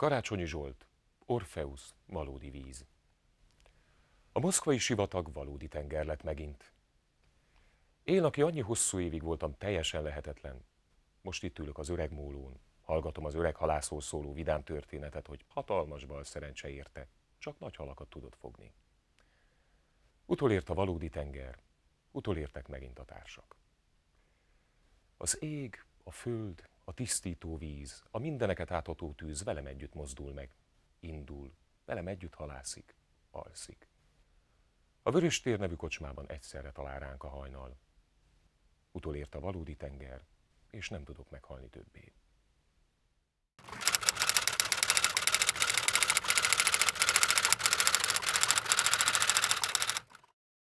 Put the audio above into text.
Karácsonyi Zsolt, Orfeusz, valódi víz. A moszkvai sivatag valódi tenger lett megint. Én, aki annyi hosszú évig voltam, teljesen lehetetlen. Most itt ülök az öreg mólón, hallgatom az öreg halászról szóló vidám történetet, hogy hatalmas bal szerencse érte, csak nagy halakat tudott fogni. Utolért a valódi tenger, utolértek megint a társak. Az ég, a föld a tisztító víz, a mindeneket átható tűz velem együtt mozdul meg, indul, velem együtt halászik, alszik. A Vörös tér nevű kocsmában egyszerre talál ránk a hajnal. Utolért a valódi tenger, és nem tudok meghalni többé.